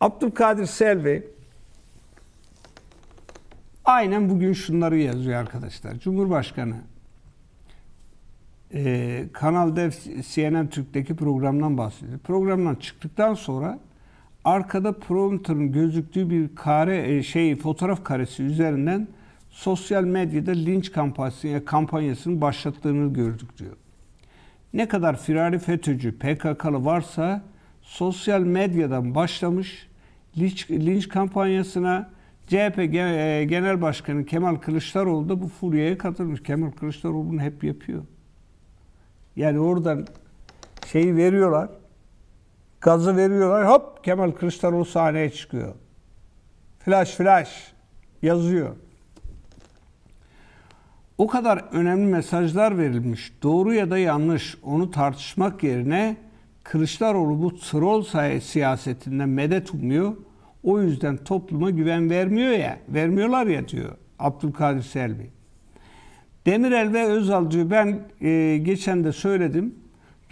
Abdülkadir Selvi aynen bugün şunları yazıyor arkadaşlar. Cumhurbaşkanı e, Kanal Dev CNN Türk'teki programdan bahsediyor. Programdan çıktıktan sonra arkada prompter'ın gözüktüğü bir kare e, şey fotoğraf karesi üzerinden sosyal medyada linç kampanyası, e, kampanyasının başlattığını gördük diyor. Ne kadar firari FETÖ'cü, PKK'lı varsa sosyal medyadan başlamış linç, linç kampanyasına CHP e, Genel Başkanı Kemal Kılıçdaroğlu da bu furyaya katılmış. Kemal Kılıçdaroğlu bunu hep yapıyor. Yani oradan şeyi veriyorlar, gazı veriyorlar, hop Kemal Kılıçdaroğlu sahneye çıkıyor. Flash flash yazıyor. O kadar önemli mesajlar verilmiş, doğru ya da yanlış onu tartışmak yerine Kılıçdaroğlu bu troll siyasetinden medet umuyor. O yüzden topluma güven vermiyor ya, vermiyorlar ya diyor Abdülkadir Selvi. Demirel ve Özal diyor ben e, geçen de söyledim.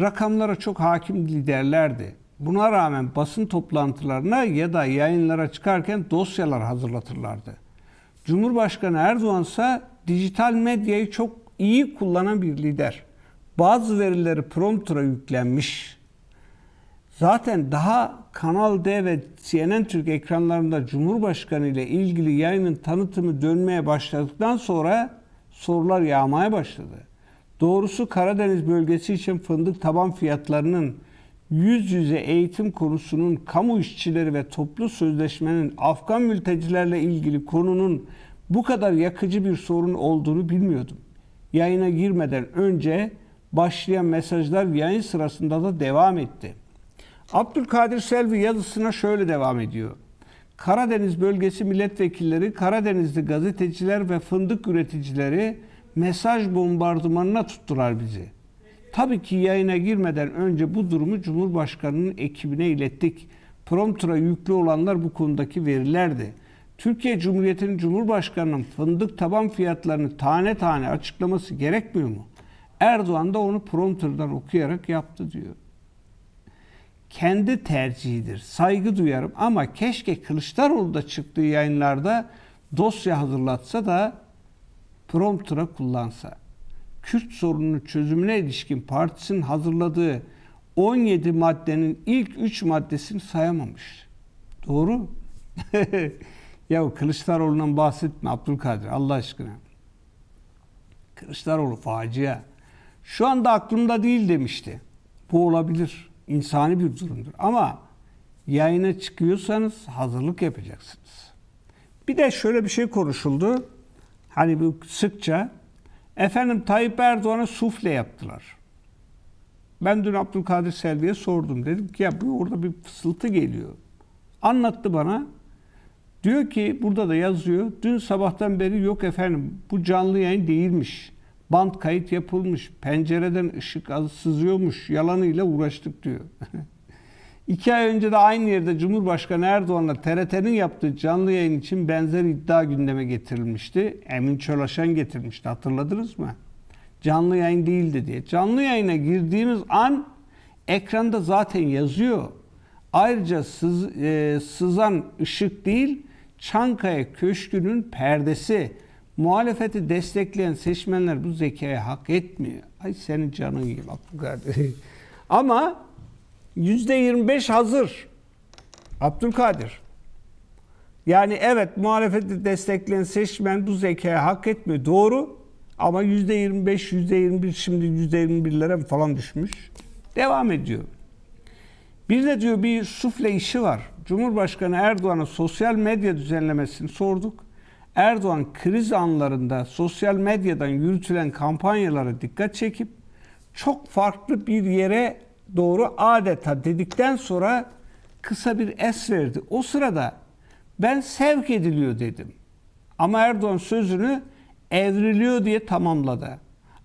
Rakamlara çok hakim liderlerdi. Buna rağmen basın toplantılarına ya da yayınlara çıkarken dosyalar hazırlatırlardı. Cumhurbaşkanı Erdoğan ise dijital medyayı çok iyi kullanan bir lider. Bazı verileri promptura yüklenmiş Zaten daha Kanal D ve CNN Türk ekranlarında Cumhurbaşkanı ile ilgili yayının tanıtımı dönmeye başladıktan sonra sorular yağmaya başladı. Doğrusu Karadeniz bölgesi için fındık taban fiyatlarının yüz yüze eğitim konusunun kamu işçileri ve toplu sözleşmenin Afgan mültecilerle ilgili konunun bu kadar yakıcı bir sorun olduğunu bilmiyordum. Yayına girmeden önce başlayan mesajlar yayın sırasında da devam etti.'' Abdülkadir Selvi yazısına şöyle devam ediyor. Karadeniz bölgesi milletvekilleri, Karadenizli gazeteciler ve fındık üreticileri mesaj bombardımanına tuttular bizi. Tabii ki yayına girmeden önce bu durumu Cumhurbaşkanı'nın ekibine ilettik. Promptura yüklü olanlar bu konudaki verilerdi. Türkiye Cumhuriyeti'nin Cumhurbaşkanı'nın fındık taban fiyatlarını tane tane açıklaması gerekmiyor mu? Erdoğan da onu prompter'dan okuyarak yaptı diyor kendi tercihidir. Saygı duyarım ama keşke Kılıçdaroğlu da çıktığı yayınlarda dosya hazırlatsa da promptura kullansa. Kürt sorununun çözümüne ilişkin partisinin hazırladığı 17 maddenin ilk 3 maddesini sayamamış. Doğru. ya Kılıçdaroğlu'ndan bahsetme Abdülkadir Allah aşkına. Kılıçdaroğlu facia. Şu anda aklımda değil demişti. Bu olabilir insani bir durumdur. Ama yayına çıkıyorsanız hazırlık yapacaksınız. Bir de şöyle bir şey konuşuldu. Hani bu sıkça efendim Tayyip Erdoğan'a sufle yaptılar. Ben dün Abdülkadir Selvi'ye sordum. Dedim ki ya bu orada bir fısıltı geliyor. Anlattı bana. Diyor ki burada da yazıyor. Dün sabahtan beri yok efendim bu canlı yayın değilmiş. Band kayıt yapılmış, pencereden ışık az sızıyormuş, yalanıyla uğraştık diyor. İki ay önce de aynı yerde Cumhurbaşkanı Erdoğan'la TRT'nin yaptığı canlı yayın için benzer iddia gündeme getirilmişti. Emin Çolaşan getirmişti hatırladınız mı? Canlı yayın değildi diye. Canlı yayına girdiğimiz an ekranda zaten yazıyor. Ayrıca sız, e, sızan ışık değil, Çankaya Köşkü'nün perdesi Muhalefeti destekleyen seçmenler bu zekaya hak etmiyor. Ay senin canın gibi aklı kardeşim. Ama yüzde 25 hazır. Abdülkadir. Yani evet muhalefeti destekleyen seçmen bu zekaya hak etmiyor. Doğru. Ama yüzde 25, yüzde 21 şimdi yüzde 21'lere falan düşmüş. Devam ediyor. Bir de diyor bir sufle işi var. Cumhurbaşkanı Erdoğan'a sosyal medya düzenlemesini sorduk. Erdoğan kriz anlarında sosyal medyadan yürütülen kampanyalara dikkat çekip çok farklı bir yere doğru adeta dedikten sonra kısa bir es verdi. O sırada ben sevk ediliyor dedim. Ama Erdoğan sözünü evriliyor diye tamamladı.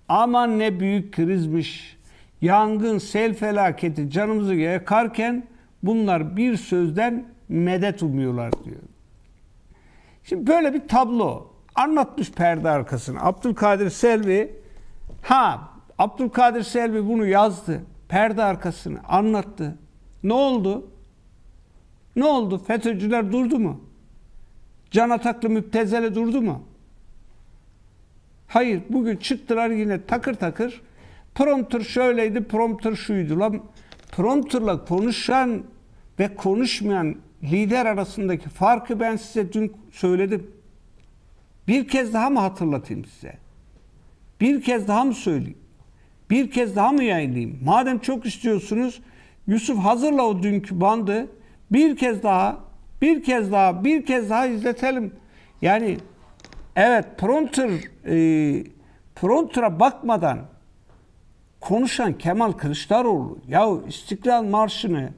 Aman ne büyük krizmiş. Yangın, sel felaketi canımızı yakarken bunlar bir sözden medet umuyorlar diyor. Şimdi böyle bir tablo anlatmış perde arkasını. Abdülkadir Selvi ha Abdülkadir Selvi bunu yazdı. Perde arkasını anlattı. Ne oldu? Ne oldu? FETÖ'cüler durdu mu? Can Ataklı müptezele durdu mu? Hayır. Bugün çıktılar yine takır takır. Prompter şöyleydi, prompter şuydu. Lan prompterla konuşan ve konuşmayan lider arasındaki farkı ben size dün söyledim. Bir kez daha mı hatırlatayım size? Bir kez daha mı söyleyeyim? Bir kez daha mı yayınlayayım? Madem çok istiyorsunuz Yusuf hazırla o dünkü bandı. Bir kez daha, bir kez daha, bir kez daha izletelim. Yani evet prompter e, prompter'a bakmadan konuşan Kemal Kılıçdaroğlu ya İstiklal Marşı'nı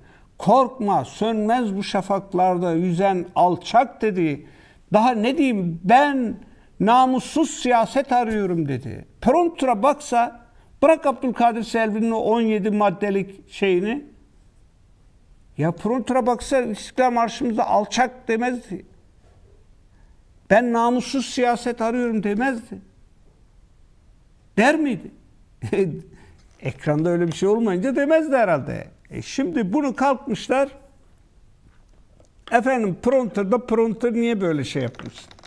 Korkma sönmez bu şafaklarda yüzen alçak dedi. Daha ne diyeyim ben namussuz siyaset arıyorum dedi. Perontura baksa bırak Abdülkadir Selvi'nin o 17 maddelik şeyini. Ya Perontura baksa İstiklal Marşımızda alçak demezdi. Ben namussuz siyaset arıyorum demezdi. Der miydi? Ekranda öyle bir şey olmayınca demezdi herhalde. E şimdi bunu kalkmışlar efendim da printer niye böyle şey yapmışsın?